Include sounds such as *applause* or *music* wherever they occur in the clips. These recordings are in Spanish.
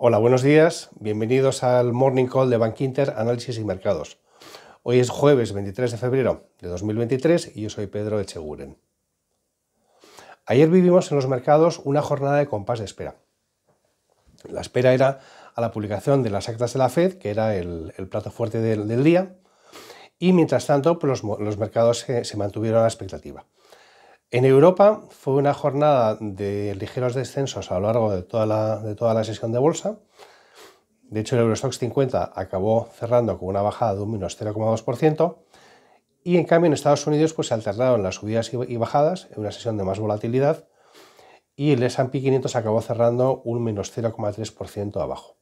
Hola, buenos días. Bienvenidos al Morning Call de Inter Análisis y Mercados. Hoy es jueves 23 de febrero de 2023 y yo soy Pedro Echeguren. Ayer vivimos en los mercados una jornada de compás de espera. La espera era a la publicación de las actas de la Fed, que era el, plato fuerte del, día, y mientras tanto pues los, mercados se, se mantuvieron a la expectativa. En Europa fue una jornada de ligeros descensos a lo largo de toda la, de toda la sesión de bolsa. De hecho, el Eurostox 50 acabó cerrando con una bajada de un menos 0,2%. Y en cambio, en Estados Unidos pues, se alternaron las subidas y bajadas en una sesión de más volatilidad. Y el SP 500 acabó cerrando un menos 0,3% abajo.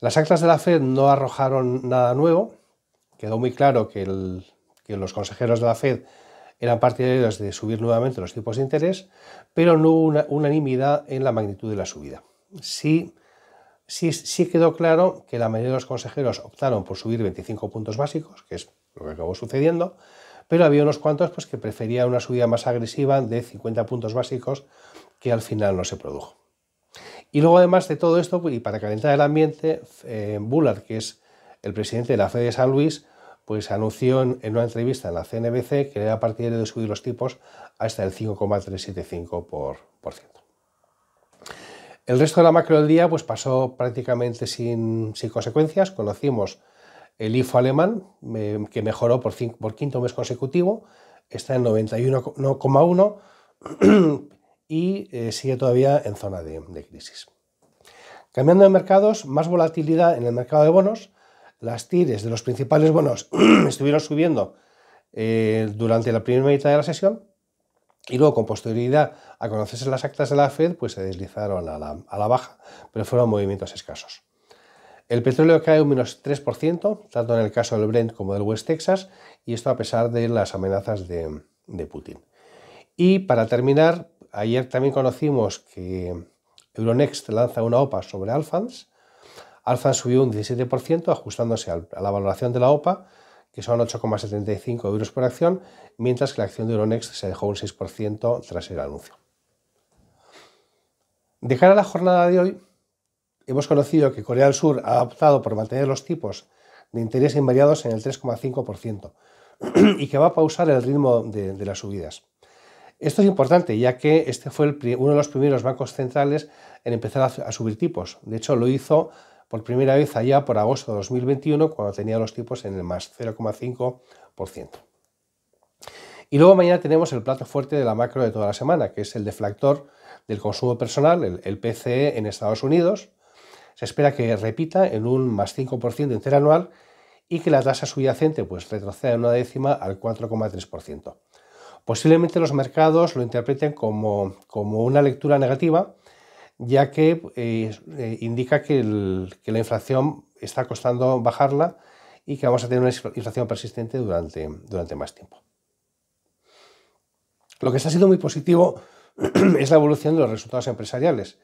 Las actas de la Fed no arrojaron nada nuevo. Quedó muy claro que los consejeros de la Fed eran partidarios de subir nuevamente los tipos de interés, pero no hubo unanimidad en la magnitud de la subida. Sí, sí, sí quedó claro que la mayoría de los consejeros optaron por subir 25 puntos básicos, que es lo que acabó sucediendo, pero había unos cuantos pues, que preferían una subida más agresiva de 50 puntos básicos que al final no se produjo. Y luego además de todo esto, y para calentar el ambiente, eh, Bullard, que es el presidente de la Fed de San Luis, pues anunció en, una entrevista en la CNBC que era partir de subir los tipos hasta el 5,375%. Por, El resto de la macro del día pues, pasó prácticamente sin, consecuencias. Conocimos el IFO alemán, eh, que mejoró por, por quinto mes consecutivo, está en 91,1 y *clears throat* eh, sigue todavía en zona de crisis. Cambiando de mercados, más volatilidad en el mercado de bonos las tires de los principales bonos *clears throat* estuvieron subiendo eh, durante la primera mitad de la sesión y luego con posterioridad a conocerse las actas de la Fed, pues se deslizaron a la, baja, pero fueron movimientos escasos. El petróleo cae un menos 3%, tanto en el caso del Brent como del West Texas, y esto a pesar de las amenazas de, de Putin. Y para terminar, ayer también conocimos que Euronext lanza una OPA sobre Alphans, Alfa subió un 17%, ajustándose a la valoración de la OPA, que son 8,75 euros por acción, mientras que la acción de Euronext se dejó un 6% tras el anuncio. De cara a la jornada de hoy, hemos conocido que Corea del Sur ha optado por mantener los tipos de interés invariados en el 3,5% y que va a pausar el ritmo de, las subidas. Esto es importante, ya que este fue uno de los primeros bancos centrales en empezar a, a subir tipos. De hecho, lo hizo por primera vez allá por agosto de 2021, cuando tenía los tipos en el más 0,5%. Y luego mañana tenemos el plato fuerte de la macro de toda la semana, que es el deflactor del consumo personal, el, PCE en Estados Unidos. Se espera que repita en un más 5% interanual y que la tasa subyacente pues, retroceda en una décima al 4,3%. Posiblemente los mercados lo interpreten como una lectura negativa, ya que eh, eh, indica que, la inflación está costando bajarla y que vamos a tener una inflación persistente durante, más tiempo. Lo que está sido muy positivo *clears throat* es la evolución de los resultados empresariales.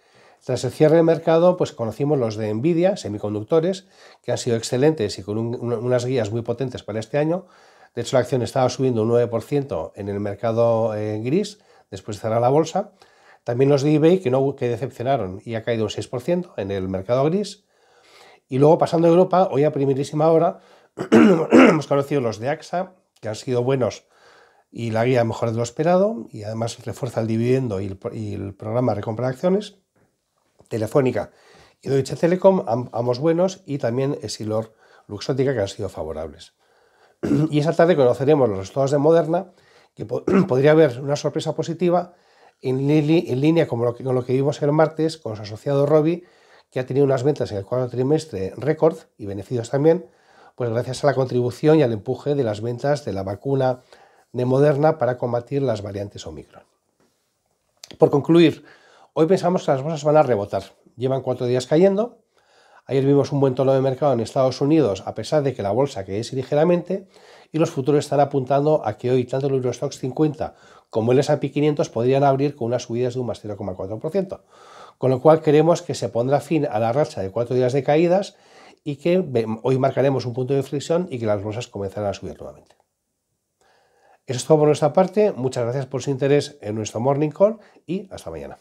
Tras el cierre de mercado, pues conocimos los de Nvidia, semiconductores, que han sido excelentes y con unas guías muy potentes para este año. De hecho, la acción estaba subiendo un 9% en el mercado eh, gris, después de cerrar la bolsa. También los de eBay que, no, que decepcionaron y ha caído un 6% en el mercado gris. Y luego pasando a Europa, hoy a primerísima hora *clears throat* hemos conocido los de AXA, que han sido buenos y la guía mejor de lo esperado, y además refuerza el dividendo y el, programa de recompra de acciones. Telefónica y Deutsche Telekom, ambos buenos, y también Esilor Luxótica, que han sido favorables. *clears throat* y esa tarde conoceremos los resultados de Moderna, que *clears throat* podría haber una sorpresa positiva en, línea como con lo que vimos el martes con su asociado Robbie, que ha tenido unas ventas en el cuarto trimestre récord y beneficios también, pues gracias a la contribución y al empuje de las ventas de la vacuna de Moderna para combatir las variantes Omicron. Por concluir, hoy pensamos que las bolsas van a rebotar. Llevan cuatro días cayendo. Ayer vimos un buen tono de mercado en Estados Unidos, a pesar de que la bolsa cae ligeramente, y los futuros están apuntando a que hoy tanto el Eurostox 50 como el S&P 500 podrían abrir con unas subidas de un más 0,4%. Con lo cual queremos que se pondrá fin a la racha de cuatro días de caídas y que hoy marcaremos un punto de inflexión y que las bolsas comenzarán a subir nuevamente. Eso es todo por nuestra parte. Muchas gracias por su interés en nuestro Morning Call y hasta mañana.